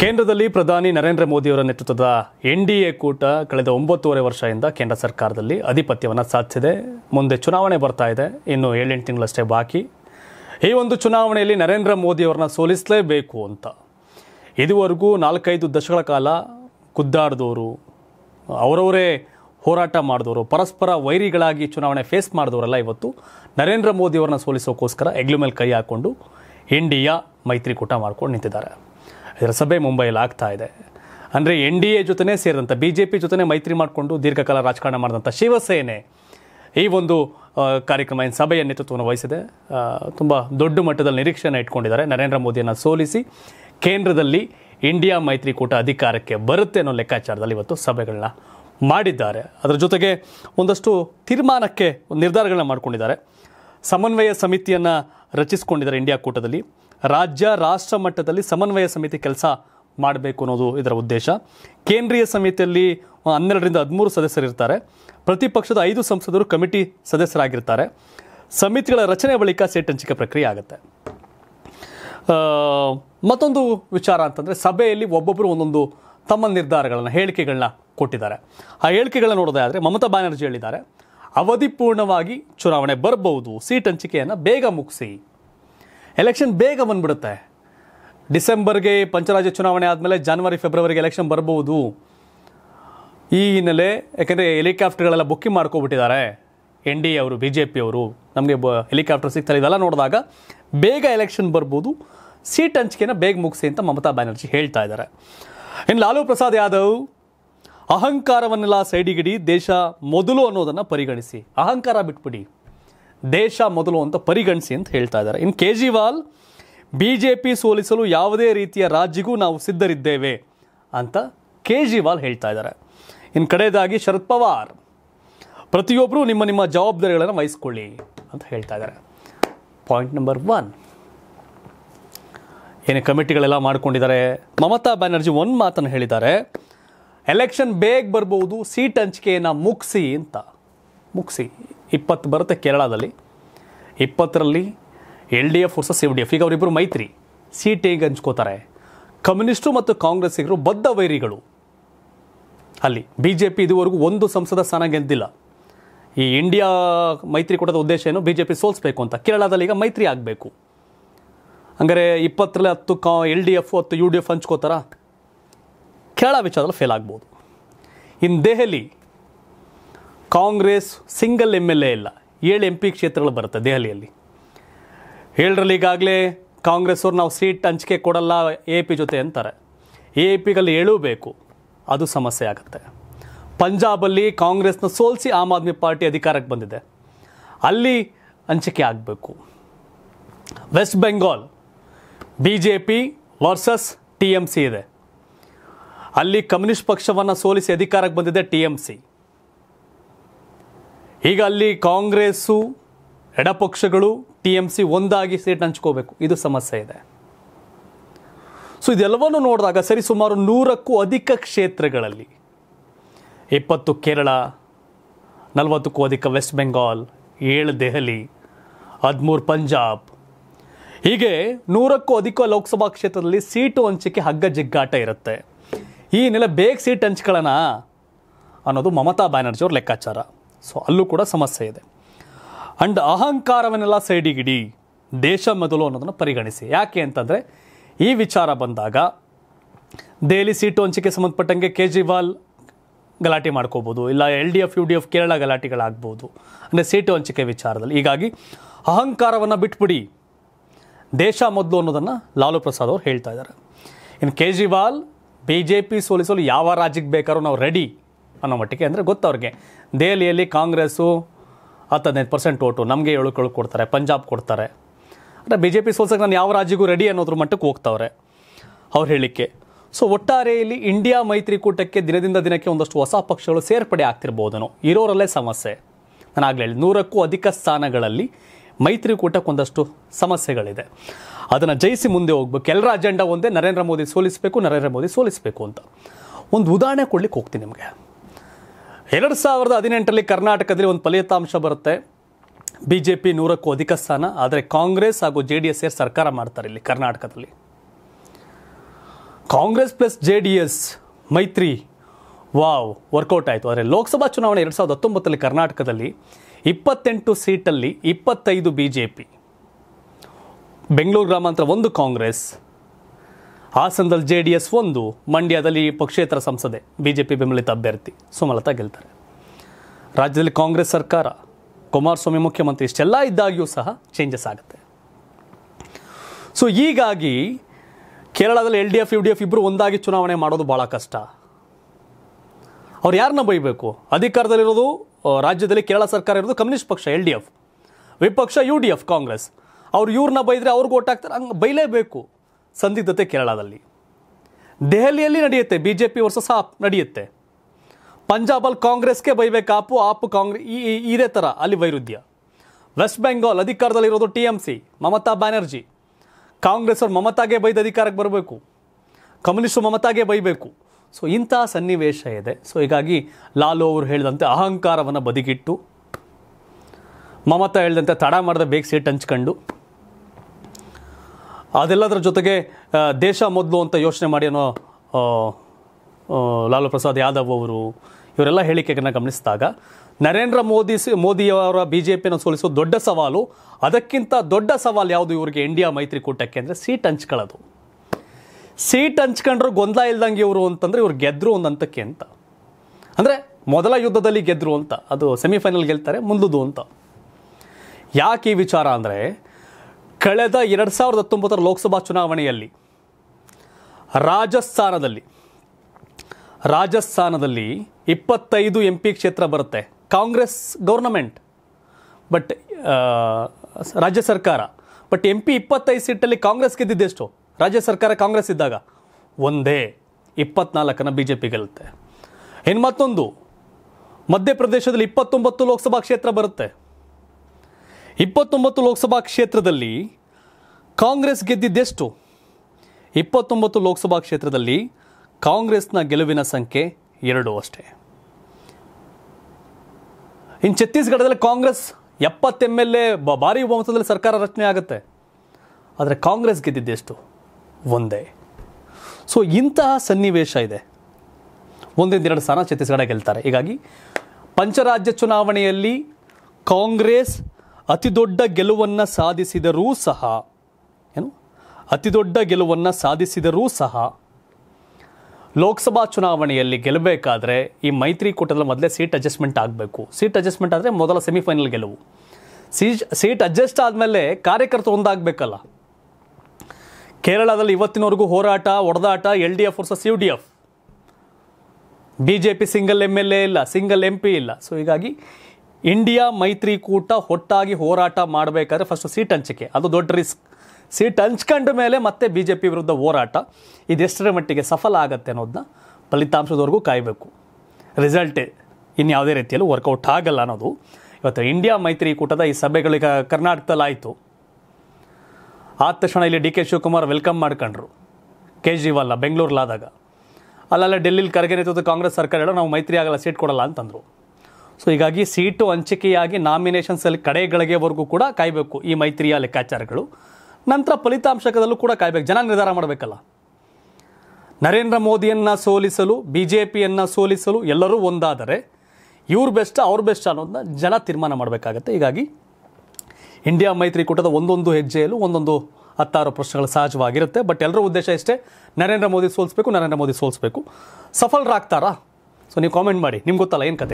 ಕೇಂದ್ರದಲ್ಲಿ ಪ್ರಧಾನಿ ನರೇಂದ್ರ ಮೋದಿಯವರ ನೇತೃತ್ವದ ಎನ್ ಡಿ ಎ ಕೂಟ ಕಳೆದ ಒಂಬತ್ತೂವರೆ ವರ್ಷದಿಂದ ಕೇಂದ್ರ ಸರ್ಕಾರದಲ್ಲಿ ಅಧಿಪತ್ಯವನ್ನು ಸಾಧಿಸಿದೆ ಮುಂದೆ ಚುನಾವಣೆ ಬರ್ತಾ ಇದೆ ಇನ್ನು ಏಳೆಂಟು ತಿಂಗಳಷ್ಟೇ ಬಾಕಿ ಈ ಒಂದು ಚುನಾವಣೆಯಲ್ಲಿ ನರೇಂದ್ರ ಮೋದಿಯವರನ್ನ ಸೋಲಿಸಲೇಬೇಕು ಅಂತ ಇದುವರೆಗೂ ನಾಲ್ಕೈದು ದಶಕಗಳ ಕಾಲ ಕುದ್ದಾಡಿದವರು ಅವರವರೇ ಹೋರಾಟ ಮಾಡಿದವರು ಪರಸ್ಪರ ವೈರಿಗಳಾಗಿ ಚುನಾವಣೆ ಫೇಸ್ ಮಾಡಿದವರೆಲ್ಲ ಇವತ್ತು ನರೇಂದ್ರ ಮೋದಿಯವರನ್ನ ಸೋಲಿಸೋಕ್ಕೋಸ್ಕರ ಹೆಗ್ಲು ಮೇಲೆ ಕೈ ಹಾಕ್ಕೊಂಡು ಎನ್ ಡಿ ಎ ಮೈತ್ರಿಕೂಟ ಮಾಡ್ಕೊಂಡು ನಿಂತಿದ್ದಾರೆ ಇದರ ಸಭೆ ಮುಂಬೈಯಲ್ಲಿ ಆಗ್ತಾ ಇದೆ ಅಂದರೆ ಎನ್ ಡಿ ಎ ಜೊತೆನೇ ಸೇರಿದಂಥ ಬಿ ಜೆ ಪಿ ಜೊತೆನೇ ಮೈತ್ರಿ ಮಾಡಿಕೊಂಡು ದೀರ್ಘಕಾಲ ರಾಜಕಾರಣ ಮಾಡಿದಂಥ ಶಿವಸೇನೆ ಈ ಒಂದು ಕಾರ್ಯಕ್ರಮ ಏನು ಸಭೆಯ ನೇತೃತ್ವವನ್ನು ವಹಿಸಿದೆ ತುಂಬ ದೊಡ್ಡ ಮಟ್ಟದಲ್ಲಿ ನಿರೀಕ್ಷೆಯನ್ನು ಇಟ್ಕೊಂಡಿದ್ದಾರೆ ನರೇಂದ್ರ ಮೋದಿಯನ್ನು ಸೋಲಿಸಿ ಕೇಂದ್ರದಲ್ಲಿ ಇಂಡಿಯಾ ಮೈತ್ರಿಕೂಟ ಅಧಿಕಾರಕ್ಕೆ ಬರುತ್ತೆ ಅನ್ನೋ ಲೆಕ್ಕಾಚಾರದಲ್ಲಿ ಇವತ್ತು ಸಭೆಗಳನ್ನ ಮಾಡಿದ್ದಾರೆ ಅದರ ಜೊತೆಗೆ ಒಂದಷ್ಟು ತೀರ್ಮಾನಕ್ಕೆ ನಿರ್ಧಾರಗಳನ್ನ ಮಾಡಿಕೊಂಡಿದ್ದಾರೆ ಸಮನ್ವಯ ಸಮಿತಿಯನ್ನು ರಚಿಸಿಕೊಂಡಿದ್ದಾರೆ ಇಂಡಿಯಾ ಕೂಟದಲ್ಲಿ ರಾಜ್ಯ ರಾಷ್ಟ್ರ ಮಟ್ಟದಲ್ಲಿ ಸಮನ್ವಯ ಸಮಿತಿ ಕೆಲಸ ಮಾಡಬೇಕು ಅನ್ನೋದು ಇದರ ಉದ್ದೇಶ ಕೇಂದ್ರೀಯ ಸಮಿತಿಯಲ್ಲಿ ಹನ್ನೆರಡರಿಂದ ಹದಿಮೂರು ಸದಸ್ಯರಿರ್ತಾರೆ ಪ್ರತಿಪಕ್ಷದ ಐದು ಸಂಸದರು ಕಮಿಟಿ ಸದಸ್ಯರಾಗಿರ್ತಾರೆ ಸಮಿತಿಗಳ ರಚನೆ ಬಳಿಕ ಸೇಟ್ ಹಂಚಿಕೆ ಪ್ರಕ್ರಿಯೆ ಆಗುತ್ತೆ ಮತ್ತೊಂದು ವಿಚಾರ ಅಂತಂದರೆ ಸಭೆಯಲ್ಲಿ ಒಬ್ಬೊಬ್ಬರು ಒಂದೊಂದು ತಮ್ಮ ನಿರ್ಧಾರಗಳನ್ನು ಹೇಳಿಕೆಗಳನ್ನ ಕೊಟ್ಟಿದ್ದಾರೆ ಆ ಹೇಳಿಕೆಗಳನ್ನ ನೋಡೋದಾದರೆ ಮಮತಾ ಬ್ಯಾನರ್ಜಿ ಹೇಳಿದ್ದಾರೆ ಅವಧಿಪೂರ್ಣವಾಗಿ ಚುನಾವಣೆ ಬರಬಹುದು ಸೀಟ್ ಹಂಚಿಕೆಯನ್ನು ಬೇಗ ಮುಗಿಸಿ ಎಲೆಕ್ಷನ್ ಬೇಗ ಬಂದ್ಬಿಡುತ್ತೆ ಡಿಸೆಂಬರ್ಗೆ ಪಂಚರಾಜ್ಯ ಚುನಾವಣೆ ಆದಮೇಲೆ ಜಾನ್ವರಿ ಫೆಬ್ರವರಿಗೆ ಎಲೆಕ್ಷನ್ ಬರ್ಬೋದು ಈ ಹಿನ್ನೆಲೆ ಯಾಕೆಂದರೆ ಹೆಲಿಕಾಪ್ಟರ್ಗಳೆಲ್ಲ ಬುಕ್ಕಿಂಗ್ ಮಾಡ್ಕೊಬಿಟ್ಟಿದ್ದಾರೆ ಎನ್ ಡಿ ಅವರು ಬಿ ಜೆ ಅವರು ನಮಗೆ ಬ ಹೆಲಿಕಾಪ್ಟರ್ ಸಿಗ್ತಾರೆ ಇದೆಲ್ಲ ನೋಡಿದಾಗ ಬೇಗ ಎಲೆಕ್ಷನ್ ಬರ್ಬೋದು ಸೀಟ್ ಹಂಚಿಕೆನ ಬೇಗ ಮುಗಿಸಿ ಅಂತ ಮಮತಾ ಬ್ಯಾನರ್ಜಿ ಹೇಳ್ತಾ ಇದ್ದಾರೆ ಇನ್ನು ಲಾಲು ಪ್ರಸಾದ್ ಯಾದವ್ ಅಹಂಕಾರವನ್ನೆಲ್ಲ ಸೈಡಿಗಿಡಿ ದೇಶ ಮೊದಲು ಅನ್ನೋದನ್ನು ಪರಿಗಣಿಸಿ ಅಹಂಕಾರ ಬಿಟ್ಬಿಡಿ ದೇಶ ಮೊದಲು ಅಂತ ಪರಿಗಣಿಸಿ ಅಂತ ಹೇಳ್ತಾ ಇದ್ದಾರೆ ಇನ್ನು ಕೇಜ್ರಿವಾಲ್ ಬಿ ಜೆ ಪಿ ಸೋಲಿಸಲು ಯಾವುದೇ ರೀತಿಯ ರಾಜ್ಯಗೂ ನಾವು ಸಿದ್ಧರಿದ್ದೇವೆ ಅಂತ ಕೇಜ್ರಿವಾಲ್ ಹೇಳ್ತಾ ಇದ್ದಾರೆ ಇನ್ನು ಕಡೆಯದಾಗಿ ಶರದ್ ಪವಾರ್ ಪ್ರತಿಯೊಬ್ಬರು ನಿಮ್ಮ ನಿಮ್ಮ ಜವಾಬ್ದಾರಿಗಳನ್ನು ವಹಿಸ್ಕೊಳ್ಳಿ ಅಂತ ಹೇಳ್ತಾ ಇದ್ದಾರೆ ಪಾಯಿಂಟ್ ನಂಬರ್ ಒನ್ ಏನು ಕಮಿಟಿಗಳೆಲ್ಲ ಮಾಡ್ಕೊಂಡಿದ್ದಾರೆ ಮಮತಾ ಬ್ಯಾನರ್ಜಿ ಒಂದು ಮಾತನ್ನು ಹೇಳಿದ್ದಾರೆ ಎಲೆಕ್ಷನ್ ಬೇಗ ಬರ್ಬೋದು ಸೀಟ್ ಹಂಚಿಕೆಯನ್ನು ಮುಗಿಸಿ ಅಂತ ಮುಗಿಸಿ ಇಪ್ಪತ್ತು ಬರುತ್ತೆ ಕೇರಳದಲ್ಲಿ ಇಪ್ಪತ್ತರಲ್ಲಿ L D F versus F D F ಈಗ ಅವರಿಬ್ಬರು ಮೈತ್ರಿ ಹೇಗೆ ಹಂಚ್ಕೋತಾರೆ ಕಮ್ಯುನಿಸ್ಟು ಮತ್ತು ಕಾಂಗ್ರೆಸ್ಸಿಗರು ಬದ್ಧ ವೈರಿಗಳು ಅಲ್ಲಿ ಬಿ ಜೆ ಪಿ ಇದುವರೆಗೂ ಒಂದು ಸಂಸದ ಸ್ಥಾನ ಗೆದ್ದಿಲ್ಲ ಈ ಇಂಡಿಯಾ ಮೈತ್ರಿಕೂಟದ ಉದ್ದೇಶ ಏನು ಬಿ ಜೆ ಪಿ ಸೋಲಿಸ್ಬೇಕು ಅಂತ ಕೇರಳದಲ್ಲಿ ಈಗ ಮೈತ್ರಿ ಆಗಬೇಕು ಹಂಗಾರೆ ಇಪ್ಪತ್ತರಲ್ಲಿ ಹತ್ತು ಕಾ ಎಲ್ ಡಿ ಎಫ್ ಹತ್ತು ಯು ಡಿ ಎಫ್ ಹಂಚ್ಕೋತಾರ ಕೇರಳ ವಿಚಾರದಲ್ಲಿ ಫೇಲ್ ಆಗ್ಬೋದು ಇನ್ Delhi Congress single M L A ಇಲ್ಲ ಏಳು ಎಂ ಪಿ ಕ್ಷೇತ್ರಗಳು ಬರುತ್ತೆ ದೆಹಲಿಯಲ್ಲಿ ಏಳರಲ್ಲಿ ಈಗಾಗಲೇ ಕಾಂಗ್ರೆಸ್ ಅವ್ರು ನಾವು ಸೀಟ್ ಹಂಚಿಕೆ ಕೊಡಲ್ಲ ಎ ಪಿ ಜೊತೆ ಅಂತಾರೆ ಎ ಪಿಗಲ್ಲಿ ಏಳೂ ಅದು ಸಮಸ್ಯೆ ಆಗುತ್ತೆ ಪಂಜಾಬಲ್ಲಿ ಕಾಂಗ್ರೆಸ್ನ ಸೋಲಿಸಿ ಆಮ್ ಆದ್ಮಿ ಪಾರ್ಟಿ ಅಧಿಕಾರಕ್ಕೆ ಬಂದಿದೆ ಅಲ್ಲಿ ಹಂಚಿಕೆ ಆಗಬೇಕು West Bengal B J P versus T M C ಇದೆ ಅಲ್ಲಿ ಕಮ್ಯುನಿಸ್ಟ್ ಪಕ್ಷವನ್ನು ಸೋಲಿಸಿ ಅಧಿಕಾರಕ್ಕೆ ಬಂದಿದೆ ಟಿ ಎಮ್ ಸಿ ಈಗ ಅಲ್ಲಿ ಕಾಂಗ್ರೆಸ್ಸು ಎಡಪಕ್ಷಗಳು ಟಿ ಎಮ್ ಸಿ ಒಂದಾಗಿ ಸೀಟ್ ಹಂಚ್ಕೋಬೇಕು ಇದು ಸಮಸ್ಯೆ ಇದೆ ಸೊ ಇದೆಲ್ಲವನ್ನು ನೋಡಿದಾಗ ಸರಿ ಸುಮಾರು ನೂರಕ್ಕೂ ಅಧಿಕ ಕ್ಷೇತ್ರಗಳಲ್ಲಿ ಇಪ್ಪತ್ತು ಕೇರಳ ನಲವತ್ತಕ್ಕೂ ಅಧಿಕ ವೆಸ್ಟ್ ಬೆಂಗಾಲ್ ಏಳು ದೆಹಲಿ ಹದಿಮೂರು ಪಂಜಾಬ್ ಹೀಗೆ ನೂರಕ್ಕೂ ಅಧಿಕ ಲೋಕಸಭಾ ಕ್ಷೇತ್ರದಲ್ಲಿ ಸೀಟು ಹಂಚಿಕೆ ಹಗ್ಗ ಜಿಗ್ಗಾಟ ಇರುತ್ತೆ ಈ ನೆಲ ಬೇಗ ಸೀಟ್ ಹಂಚ್ಕೊಳ್ಳೋಣ ಅನ್ನೋದು ಮಮತಾ ಬ್ಯಾನರ್ಜಿ ಅವ್ರ ಲೆಕ್ಕಾಚಾರ ಸೊ ಅಲ್ಲೂ ಕೂಡ ಸಮಸ್ಯೆ ಇದೆ ಅಂಡ್ ಅಹಂಕಾರವನ್ನೆಲ್ಲ ಸೈಡಿಗಿಡಿ ದೇಶ ಮೊದಲು ಅನ್ನೋದನ್ನು ಪರಿಗಣಿಸಿ ಯಾಕೆ ಅಂತಂದರೆ ಈ ವಿಚಾರ ಬಂದಾಗ ದೆಹಲಿ ಸೀಟು ಹಂಚಿಕೆ ಸಂಬಂಧಪಟ್ಟಂಗೆ ಕೇಜ್ರಿವಾಲ್ ಗಲಾಟೆ ಮಾಡ್ಕೋಬೋದು ಇಲ್ಲ L D F U D F Kerala ಗಲಾಟೆಗಳಾಗ್ಬೋದು ಅಂದರೆ ಸೀಟು ಹಂಚಿಕೆ ವಿಚಾರದಲ್ಲಿ ಹೀಗಾಗಿ ಅಹಂಕಾರವನ್ನು ಬಿಟ್ಬಿಡಿ ದೇಶ ಮೊದಲು ಅನ್ನೋದನ್ನು ಲಾಲು ಪ್ರಸಾದ್ ಅವರು ಹೇಳ್ತಾ ಇದ್ದಾರೆ ಇನ್ನು ಕೇಜ್ರಿವಾಲ್ ಬಿ ಜೆ ಪಿ ಸೋಲಿಸಲು ಯಾವ ರಾಜ್ಯಕ್ಕೆ ಬೇಕಾದ್ರೂ ನಾವು ರೆಡಿ ಅನ್ನೋ ಮಟ್ಟಿಗೆ ಅಂದರೆ ಗೊತ್ತವ್ರಿಗೆ ದೆಹಲಿಯಲ್ಲಿ ಕಾಂಗ್ರೆಸ್ಸು ಹತ್ತು ಹದಿನೈದು ಪರ್ಸೆಂಟ್ ಓಟು ನಮಗೆ ಏಳು ಕೇಳು ಕೊಡ್ತಾರೆ ಪಂಜಾಬ್ ಕೊಡ್ತಾರೆ ಅಂದರೆ ಬಿ ಜೆ ಪಿ ಸೋಲ್ಸಕ್ಕೆ ನಾನು ಯಾವ ರಾಜ್ಯಗೂ ರೆಡಿ ಅನ್ನೋದ್ರ ಮಟ್ಟಕ್ಕೆ ಹೋಗ್ತಾವ್ರೆ ಅವ್ರು ಹೇಳಿಕೆ ಸೊ ಒಟ್ಟಾರೆಯಲ್ಲಿ ಇಂಡಿಯಾ ಮೈತ್ರಿಕೂಟಕ್ಕೆ ದಿನದಿಂದ ದಿನಕ್ಕೆ ಒಂದಷ್ಟು ಹೊಸ ಪಕ್ಷಗಳು ಸೇರ್ಪಡೆ ಆಗ್ತಿರ್ಬೋದನೋ ಇರೋರಲ್ಲೇ ಸಮಸ್ಯೆ ನಾನು ಆಗಲೇ ಹೇಳಿ ನೂರಕ್ಕೂ ಅಧಿಕ ಸ್ಥಾನಗಳಲ್ಲಿ ಮೈತ್ರಿಕೂಟಕ್ಕೆ ಒಂದಷ್ಟು ಸಮಸ್ಯೆಗಳಿದೆ ಅದನ್ನು ಜಯಿಸಿ ಮುಂದೆ ಹೋಗ್ಬೇಕು ಎಲ್ಲರ ಅಜೆಂಡಾ ಒಂದೇ ನರೇಂದ್ರ ಮೋದಿ ಸೋಲಿಸಬೇಕು ನರೇಂದ್ರ ಮೋದಿ ಸೋಲಿಸಬೇಕು ಅಂತ ಒಂದು ಉದಾಹರಣೆ ಕೊಡ್ಲಿಕ್ಕೆ ಹೋಗ್ತೀನಿ ನಿಮಗೆ ಎರಡು ಸಾವಿರದ ಹದಿನೆಂಟರಲ್ಲಿ ಕರ್ನಾಟಕದಲ್ಲಿ ಒಂದು ಫಲಿತಾಂಶ ಬರುತ್ತೆ ಬಿ ಜೆ ಪಿ ನೂರಕ್ಕೂ ಅಧಿಕ ಸ್ಥಾನ ಆದರೆ ಕಾಂಗ್ರೆಸ್ ಹಾಗೂ ಜೆ ಡಿ ಎಸ್ ಸೇರಿ ಸರ್ಕಾರ ಮಾಡ್ತಾರೆ ಇಲ್ಲಿ ಕರ್ನಾಟಕದಲ್ಲಿ Congress plus J D S ಮೈತ್ರಿ ವಾವ್ ವರ್ಕೌಟ್ ಆಯಿತು ಆದರೆ ಲೋಕಸಭಾ ಚುನಾವಣೆ ಎರಡು ಸಾವಿರದ ಹತ್ತೊಂಬತ್ತರಲ್ಲಿ ಕರ್ನಾಟಕದಲ್ಲಿ ಇಪ್ಪತ್ತೆಂಟು ಸೀಟಲ್ಲಿ ಇಪ್ಪತ್ತೈದು ಬಿ ಜೆ ಪಿ ಬೆಂಗಳೂರು ಗ್ರಾಮಾಂತರ ಒಂದು ಕಾಂಗ್ರೆಸ್ ಹಾಸನದಲ್ಲಿ ಜೆ ಡಿ ಎಸ್ ಒಂದು ಮಂಡ್ಯದಲ್ಲಿ ಪಕ್ಷೇತರ ಸಂಸದೆ ಬಿಜೆಪಿ ಬೆಂಬಲಿತ ಅಭ್ಯರ್ಥಿ ಸುಮಲತಾ ಗೆಲ್ತಾರೆ ರಾಜ್ಯದಲ್ಲಿ ಕಾಂಗ್ರೆಸ್ ಸರ್ಕಾರ ಕುಮಾರಸ್ವಾಮಿ ಮುಖ್ಯಮಂತ್ರಿ ಇಷ್ಟೆಲ್ಲ ಇದ್ದಾಗಿಯೂ ಸಹ ಚೇಂಜಸ್ ಆಗುತ್ತೆ ಸೊ ಹೀಗಾಗಿ ಕೇರಳದಲ್ಲಿ L D F U D F ಇಬ್ಬರು ಒಂದಾಗಿ ಚುನಾವಣೆ ಮಾಡೋದು ಭಾಳ ಕಷ್ಟ ಅವ್ರು ಯಾರನ್ನ ಬೈಬೇಕು ಅಧಿಕಾರದಲ್ಲಿರೋದು ರಾಜ್ಯದಲ್ಲಿ ಕೇರಳ ಸರ್ಕಾರ ಇರೋದು ಕಮ್ಯುನಿಸ್ಟ್ ಪಕ್ಷ ಎಲ್ ಡಿ ಎಫ್ ವಿಪಕ್ಷ ಯು ಡಿ ಎಫ್ ಕಾಂಗ್ರೆಸ್ ಅವ್ರು ಇವ್ರನ್ನ ಬೈದರೆ ಅವ್ರಿಗೆ ಆಗ್ತಾರೆ ಹಂಗೆ ಬೈಲೇಬೇಕು ಸಂದಿಗ್ಧತೆ ಕೇರಳದಲ್ಲಿ ದೆಹಲಿಯಲ್ಲಿ ನಡೆಯುತ್ತೆ B J P versus AAP ನಡೆಯುತ್ತೆ ಪಂಜಾಬಲ್ಲಿ ಕಾಂಗ್ರೆಸ್ಗೆ ಬೈಬೇಕು ಆಪು ಆಪು ಕಾಂಗ್ರೆ ಈ ಇದೇ ಥರ ಅಲ್ಲಿ ವೈರುಧ್ಯ ವೆಸ್ಟ್ ಬೆಂಗಾಲ್ ಅಧಿಕಾರದಲ್ಲಿರೋದು T M C Mamata Banerjee Congress ಅವ್ರ ಮಮತಾಗೆ ಬೈದು ಅಧಿಕಾರಕ್ಕೆ ಬರಬೇಕು ಕಮ್ಯುನಿಸ್ಟ್ ಮಮತಾಗೆ ಬೈಬೇಕು ಸೊ ಇಂಥ ಸನ್ನಿವೇಶ ಇದೆ ಸೊ ಹೀಗಾಗಿ ಲಾಲು ಅವರು ಹೇಳಿದಂತೆ ಅಹಂಕಾರವನ್ನು ಬದಿಗಿಟ್ಟು ಮಮತಾ ಹೇಳಿದಂತೆ ತಡ ಮಾಡಿದ ಬೇಗ ಸೀಟ್ ಹಂಚ್ಕೊಂಡು ಅದೆಲ್ಲದರ ಜೊತೆಗೆ ದೇಶ ಮೊದಲು ಅಂತ ಯೋಚನೆ ಮಾಡಿ ಅನ್ನೋ ಲಾಲೂ ಪ್ರಸಾದ್ ಯಾದವ್ ಅವರು ಇವರೆಲ್ಲ ಹೇಳಿಕೆಗಳನ್ನ ಗಮನಿಸಿದಾಗ ನರೇಂದ್ರ ಮೋದಿ ಮೋದಿಯವರ ಬಿ ಜೆ ಪಿಯನ್ನು ಸೋಲಿಸೋ ದೊಡ್ಡ ಸವಾಲು ಅದಕ್ಕಿಂತ ದೊಡ್ಡ ಸವಾಲು ಯಾವುದು ಇವರಿಗೆ ಇಂಡಿಯಾ ಮೈತ್ರಿಕೂಟಕ್ಕೆ ಅಂದರೆ ಸೀಟ್ ಹಂಚ್ಕೊಳ್ಳೋದು ಸೀಟ್ ಹಂಚ್ಕೊಂಡ್ರು ಗೊಂದಲ ಇಲ್ದಂಗೆ ಇವರು ಅಂತಂದರೆ ಇವ್ರು ಗೆದ್ದರು ಒಂದು ಅಂತ ಅಂದರೆ ಮೊದಲ ಯುದ್ಧದಲ್ಲಿ ಗೆದ್ದರು ಅಂತ ಅದು ಸೆಮಿಫೈನಲ್ ಗೆಲ್ತಾರೆ ಮುಂದುದು ಅಂತ ಯಾಕೆ ಈ ವಿಚಾರ ಅಂದರೆ ಕಳೆದ ಎರಡು ಸಾವಿರದ ಹತ್ತೊಂಬತ್ತರ ಲೋಕಸಭಾ ಚುನಾವಣೆಯಲ್ಲಿ ರಾಜಸ್ಥಾನದಲ್ಲಿ ರಾಜಸ್ಥಾನದಲ್ಲಿ ಇಪ್ಪತ್ತೈದು ಎಂ ಪಿ ಕ್ಷೇತ್ರ ಬರುತ್ತೆ ಕಾಂಗ್ರೆಸ್ ಗೌರ್ನಮೆಂಟ್ ಬಟ್ ರಾಜ್ಯ ಸರ್ಕಾರ ಬಟ್ ಎಂ ಪಿ ಇಪ್ಪತ್ತೈದು ಸೀಟಲ್ಲಿ ಕಾಂಗ್ರೆಸ್ ಗೆದ್ದಿದ್ದೆಷ್ಟು ರಾಜ್ಯ ಸರ್ಕಾರ ಕಾಂಗ್ರೆಸ್ ಇದ್ದಾಗ ಒಂದೇ ಇಪ್ಪತ್ನಾಲ್ಕನ ಬಿ ಜೆ ಪಿ ಗೆಲ್ಲುತ್ತೆ ಇನ್ನು ಮತ್ತೊಂದು ಮಧ್ಯಪ್ರದೇಶದಲ್ಲಿ ಇಪ್ಪತ್ತೊಂಬತ್ತು ಲೋಕಸಭಾ ಕ್ಷೇತ್ರ ಬರುತ್ತೆ ಇಪ್ಪತ್ತೊಂಬತ್ತು ಲೋಕಸಭಾ ಕ್ಷೇತ್ರದಲ್ಲಿ ಕಾಂಗ್ರೆಸ್ ಗೆದ್ದಿದ್ದೆಷ್ಟು ಇಪ್ಪತ್ತೊಂಬತ್ತು ಲೋಕಸಭಾ ಕ್ಷೇತ್ರದಲ್ಲಿ ಕಾಂಗ್ರೆಸ್ನ ಗೆಲುವಿನ ಸಂಖ್ಯೆ ಎರಡು ಅಷ್ಟೇ ಇನ್ನು ಛತ್ತೀಸ್ಗಢದಲ್ಲಿ ಕಾಂಗ್ರೆಸ್ ಎಮ್ ಎಲ್ ಎ ಭಾರಿ ಬಹುಮತದಲ್ಲಿ ಸರ್ಕಾರ ರಚನೆ ಆಗುತ್ತೆ ಆದರೆ ಕಾಂಗ್ರೆಸ್ ಗೆದ್ದಿದ್ದೆಷ್ಟು ಒಂದೇ ಸೊ ಇಂತಹ ಸನ್ನಿವೇಶ ಇದೆ ಒಂದಿಂದ ಎರಡು ಸ್ಥಾನ ಛತ್ತೀಸ್ಗಢ ಗೆಲ್ತಾರೆ ಹೀಗಾಗಿ ಪಂಚರಾಜ್ಯ ಚುನಾವಣೆಯಲ್ಲಿ ಕಾಂಗ್ರೆಸ್ ಅತಿ ದೊಡ್ಡ ಗೆಲುವನ್ನು ಸಾಧಿಸಿದರೂ ಸಹ ಏನು ಅತಿ ದೊಡ್ಡ ಗೆಲುವನ್ನು ಸಾಧಿಸಿದರೂ ಸಹ ಲೋಕಸಭಾ ಚುನಾವಣೆಯಲ್ಲಿ ಗೆಲ್ಲಬೇಕಾದ್ರೆ ಈ ಮೈತ್ರಿಕೂಟದ ಮೊದಲೇ ಸೀಟ್ ಅಡ್ಜಸ್ಟ್ಮೆಂಟ್ ಆಗಬೇಕು ಸೀಟ್ ಅಡ್ಜಸ್ಟ್ಮೆಂಟ್ ಆದರೆ ಮೊದಲ ಸೆಮಿಫೈನಲ್ ಗೆಲುವು ಸೀಟ್ ಸೀಟ್ ಅಡ್ಜಸ್ಟ್ ಆದಮೇಲೆ ಕಾರ್ಯಕರ್ತರು ಒಂದಾಗಬೇಕಲ್ಲ ಕೇರಳದಲ್ಲಿ ಇವತ್ತಿನವರೆಗೂ ಹೋರಾಟ ಒಡದಾಟ L D F versus U D F B J P single M L A ಇಲ್ಲ ಸಿಂಗಲ್ ಎಂ ಪಿ ಇಲ್ಲ ಸೊ ಹೀಗಾಗಿ ಇಂಡಿಯಾ ಮೈತ್ರಿಕೂಟ ಒಟ್ಟಾಗಿ ಹೋರಾಟ ಮಾಡಬೇಕಾದ್ರೆ ಫಸ್ಟ್ ಸೀಟ್ ಹಂಚಿಕೆ ಅದು ದೊಡ್ಡ ರಿಸ್ಕ್ ಸೀಟ್ ಹಂಚ್ಕೊಂಡ ಮೇಲೆ ಮತ್ತೆ ಬಿ ಜೆ ಪಿ ವಿರುದ್ಧ ಹೋರಾಟ ಇದೆಷ್ಟರ ಮಟ್ಟಿಗೆ ಸಫಲ ಆಗುತ್ತೆ ಅನ್ನೋದನ್ನ ಫಲಿತಾಂಶದವರೆಗೂ ಕಾಯಬೇಕು ರಿಸಲ್ಟೇ ಇನ್ಯಾವುದೇ ರೀತಿಯಲ್ಲೂ ವರ್ಕೌಟ್ ಆಗಲ್ಲ ಅನ್ನೋದು ಇವತ್ತು ಇಂಡಿಯಾ ಮೈತ್ರಿಕೂಟದ ಈ ಸಭೆಗಳಿಗೆ ಕರ್ನಾಟಕದಲ್ಲಿ ಆಯಿತು ಆದ ತಕ್ಷಣ ಇಲ್ಲಿ ಡಿ ಕೆ ಶಿವಕುಮಾರ್ ವೆಲ್ಕಮ್ ಮಾಡ್ಕೊಂಡ್ರು ಕೇಜ್ರಿವಾಲ್ ಬೆಂಗಳೂರಲ್ಲಾದಾಗ ಅಲ್ಲೆಲ್ಲ ಡೆಲ್ಲಿಲಿ ಕರೆಗೆ ನೇತೃತ್ವದ ಕಾಂಗ್ರೆಸ್ ಸರ್ಕಾರ ಹೇಳೋ ನಾವು ಮೈತ್ರಿ ಆಗಲ್ಲ ಸೀಟ್ ಕೊಡಲ್ಲ ಅಂತಂದರು ಸೊ ಹೀಗಾಗಿ ಸೀಟು ಹಂಚಿಕೆಯಾಗಿ ನಾಮಿನೇಷನ್ಸ್ ಅಲ್ಲಿ ಕಡೆಗಳಿಗೆವರೆಗೂ ಕೂಡ ಕಾಯಬೇಕು ಈ ಮೈತ್ರಿಯ ಲೆಕ್ಕಾಚಾರಗಳು ನಂತರ ಫಲಿತಾಂಶದಲ್ಲೂ ಕೂಡ ಕಾಯಬೇಕು ಜನ ನಿರ್ಧಾರ ಮಾಡಬೇಕಲ್ಲ ನರೇಂದ್ರ ಮೋದಿಯನ್ನು ಸೋಲಿಸಲು ಬಿ ಜೆ ಪಿಯನ್ನು ಸೋಲಿಸಲು ಎಲ್ಲರೂ ಒಂದಾದರೆ ಇವ್ರ ಬೆಸ್ಟ್ ಅವ್ರ ಬೆಸ್ಟ್ ಅನ್ನೋದನ್ನ ಜನ ತೀರ್ಮಾನ ಮಾಡಬೇಕಾಗತ್ತೆ ಹೀಗಾಗಿ ಇಂಡಿಯಾ ಮೈತ್ರಿಕೂಟದ ಒಂದೊಂದು ಹೆಜ್ಜೆಯಲ್ಲೂ ಒಂದೊಂದು ಹತ್ತಾರು ಪ್ರಶ್ನೆಗಳು ಸಹಜವಾಗಿರುತ್ತೆ ಬಟ್ ಎಲ್ಲರ ಉದ್ದೇಶ ಇಷ್ಟೇ ನರೇಂದ್ರ ಮೋದಿ ಸೋಲಿಸಬೇಕು ನರೇಂದ್ರ ಮೋದಿ ಸೋಲಿಸಬೇಕು ಸಫಲರಾಗ್ತಾರಾ ಸೊ ನೀವು ಕಾಮೆಂಟ್ ಮಾಡಿ ನಿಮ್ಗೆ ಗೊತ್ತಲ್ಲ ಏನು ಕತೆ